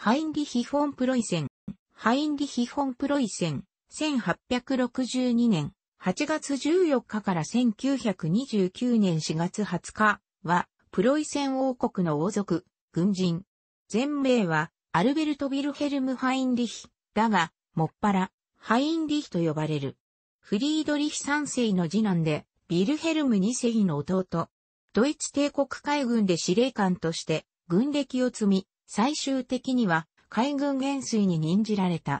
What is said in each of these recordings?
ハインリヒ・フォン・プロイセン。ハインリヒ・フォン・プロイセン。1862年8月14日から1929年4月20日は、プロイセン王国の王族、軍人。全名は、アルベルト・ビルヘルム・ハインリヒ。だが、もっぱら、ハインリヒと呼ばれる。フリードリヒ3世の次男で、ビルヘルム2世の弟。ドイツ帝国海軍で司令官として、軍歴を積み、最終的には海軍元帥に任じられた。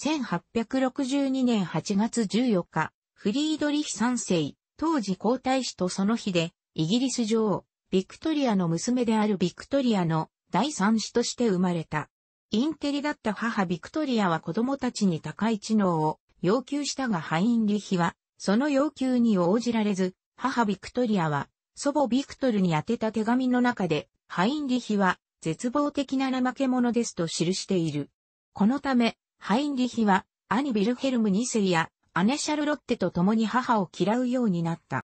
1862年8月14日、フリードリヒ三世、当時皇太子とその日で、イギリス女王、ビクトリアの娘であるビクトリアの第三子として生まれた。インテリだった母ビクトリアは子供たちに高い知能を要求したがハインリヒは、その要求に応じられず、母ビクトリアは、祖母ビクトルに宛てた手紙の中で、ハインリヒは、絶望的な怠け者ですと記している。このため、ハインリヒは、兄ビルヘルム2世や、姉シャルロッテと共に母を嫌うようになった。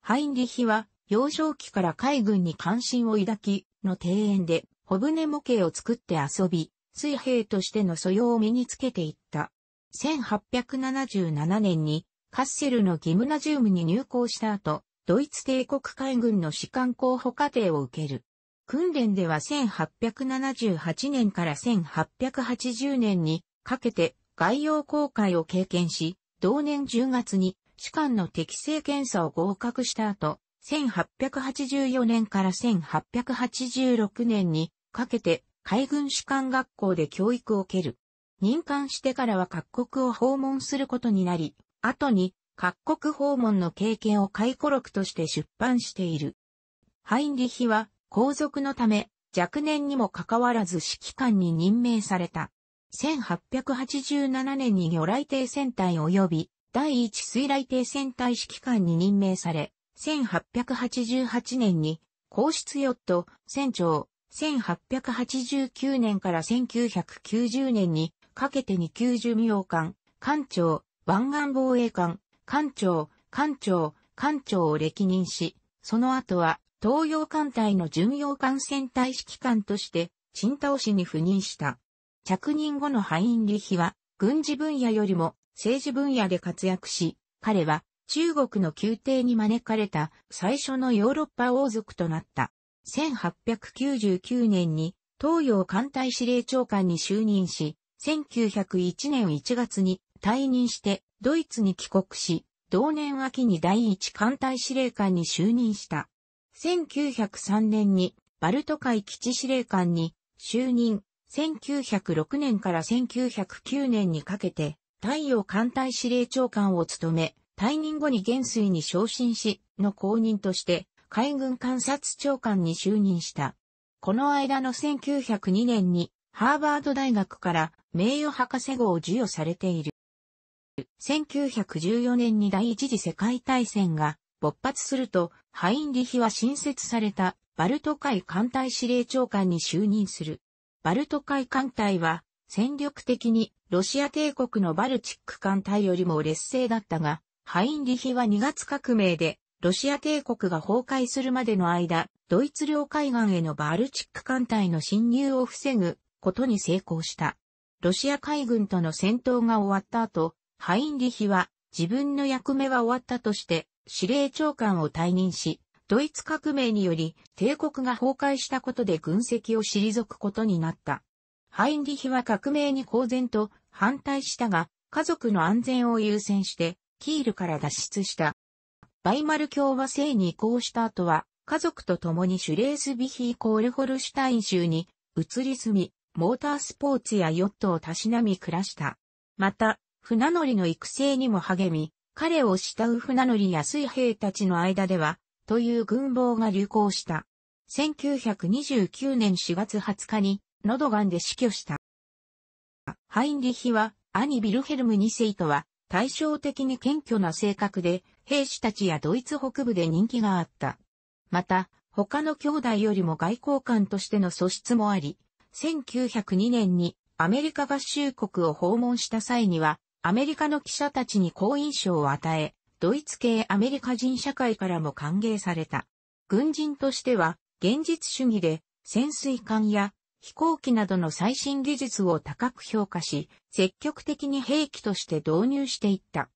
ハインリヒは、幼少期から海軍に関心を抱き、の庭園で、小舟模型を作って遊び、水兵としての素養を身につけていった。1877年に、カッセルのギムナジウムに入校した後、ドイツ帝国海軍の士官候補課程を受ける。訓練では1878年から1880年にかけて外洋公開を経験し、同年10月に士官の適正検査を合格した後、1884年から1886年にかけて海軍士官学校で教育を受ける。任官してからは各国を訪問することになり、後に各国訪問の経験を回顧録として出版している。ハインリヒは皇族のため、若年にもかかわらず指揮官に任命された。1887年に魚雷艇戦隊及び第一水雷艇戦隊指揮官に任命され、1888年に皇室ヨット船長、1889年から1990年にかけて二級寿命艦、艦長、湾岸防衛艦、艦長、艦長、艦長を歴任し、その後は東洋艦隊の巡洋艦船隊指揮官として、陳倒しに赴任した。着任後のハインリヒは、軍事分野よりも政治分野で活躍し、彼は中国の宮廷に招かれた最初のヨーロッパ王族となった。1899年に東洋艦隊司令長官に就任し、1901年1月に退任してドイツに帰国し、同年秋に第一艦隊司令官に就任した。1903年にバルト海基地司令官に就任、1906年から1909年にかけて、太陽艦隊司令長官を務め、退任後に元帥に昇進し、の後任として、海軍監察長官に就任した。この間の1902年に、ハーバード大学から名誉博士号を授与されている。1914年に第一次世界大戦が勃発すると、ハインリヒは新設されたバルト海艦隊司令長官に就任する。バルト海艦隊は戦力的にロシア帝国のバルチック艦隊よりも劣勢だったが、ハインリヒは2月革命でロシア帝国が崩壊するまでの間、ドイツ領海岸へのバルチック艦隊の侵入を防ぐことに成功した。ロシア海軍との戦闘が終わった後、ハインリヒは自分の役目は終わったとして司令長官を退任し、ドイツ革命により帝国が崩壊したことで軍籍を退くことになった。ハインリヒは革命に公然と反対したが、家族の安全を優先して、キールから脱出した。バイマル共和制に移行した後は、家族と共にシュレースビヒーコールホルシュタイン州に移り住み、モータースポーツやヨットをたしなみ暮らした。また、船乗りの育成にも励み、彼を慕う船乗りや水兵たちの間では、という軍謀が流行した。1929年4月20日に、喉ンで死去した。ハインリヒは、兄ビルヘルム2世とは、対照的に謙虚な性格で、兵士たちやドイツ北部で人気があった。また、他の兄弟よりも外交官としての素質もあり、1902年にアメリカ合衆国を訪問した際には、アメリカの記者たちに好印象を与え、ドイツ系アメリカ人社会からも歓迎された。軍人としては、現実主義で、潜水艦や飛行機などの最新技術を高く評価し、積極的に兵器として導入していった。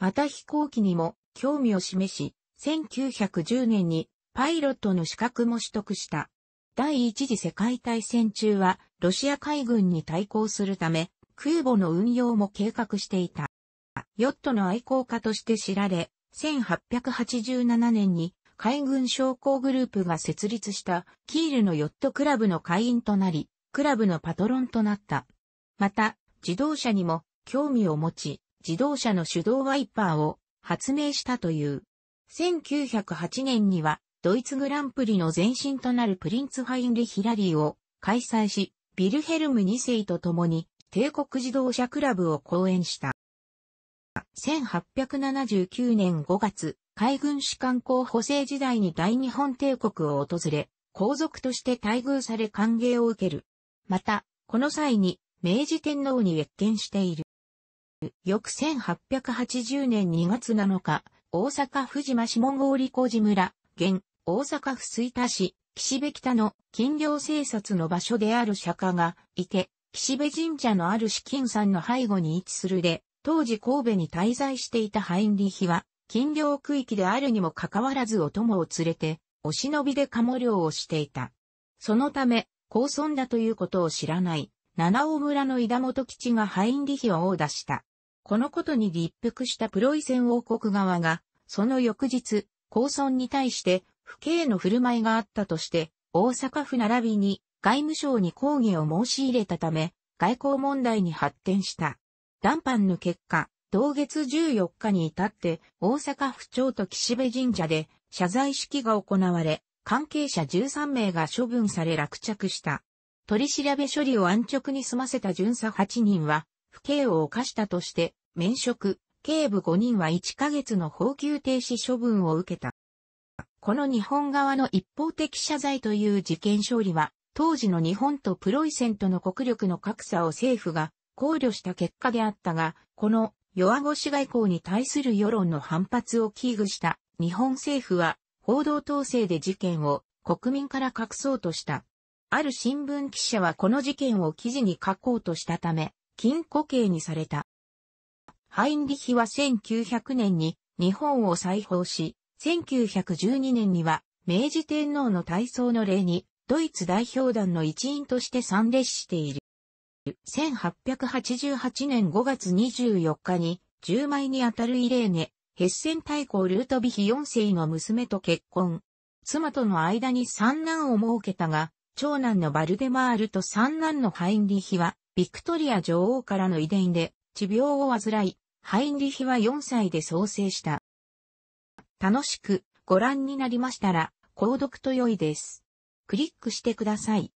また飛行機にも興味を示し、1910年にパイロットの資格も取得した。第一次世界大戦中はロシア海軍に対抗するため空母の運用も計画していた。ヨットの愛好家として知られ、1887年に海軍将校グループが設立したキールのヨットクラブの会員となり、クラブのパトロンとなった。また、自動車にも興味を持ち、自動車の手動ワイパーを発明したという。1908年には、ドイツグランプリの前身となるプリンツハインリヒラリーを開催し、ビルヘルム2世と共に帝国自動車クラブを講演した。1879年5月、海軍士官候補生時代に大日本帝国を訪れ、皇族として待遇され歓迎を受ける。また、この際に、明治天皇に越見している。翌1880年2月7日、大阪府島下郡小路村、現、大阪府水田市、岸辺北の金漁生殺の場所である釈迦が池、岸辺神社のある資金山の背後に位置するで、当時神戸に滞在していたハインリヒは、金領区域であるにもかかわらずお供を連れて、お忍びでカモ漁をしていた。そのため、高村だということを知らない、七尾村の枝元吉がハインリヒを殴打した。このことに立腹したプロイセン王国側が、その翌日、高村に対して、不敬の振る舞いがあったとして、大阪府並びに外務省に抗議を申し入れたため、外交問題に発展した。談判の結果、同月14日に至って大阪府庁と岸辺神社で謝罪式が行われ、関係者13名が処分され落着した。取り調べ処理を安直に済ませた巡査8人は、不敬を犯したとして、免職、警部5人は1ヶ月の放給停止処分を受けた。この日本側の一方的謝罪という事件勝利は、当時の日本とプロイセントの国力の格差を政府が考慮した結果であったが、この弱腰外交に対する世論の反発を危惧した日本政府は報道統制で事件を国民から隠そうとした。ある新聞記者はこの事件を記事に書こうとしたため、禁錮刑にされた。ハインリヒは1900年に日本を再訪し、1912年には明治天皇の体操の礼にドイツ代表団の一員として参列している。1888年5月24日に、10枚にあたるイレーネ、ヘッセン大公ルートビヒ4世の娘と結婚。妻との間に三男を設けたが、長男のバルデマールと三男のハインリヒは、ビクトリア女王からの遺伝で、治病を患い、ハインリヒは4歳で創生した。楽しくご覧になりましたら、購読と良いです。クリックしてください。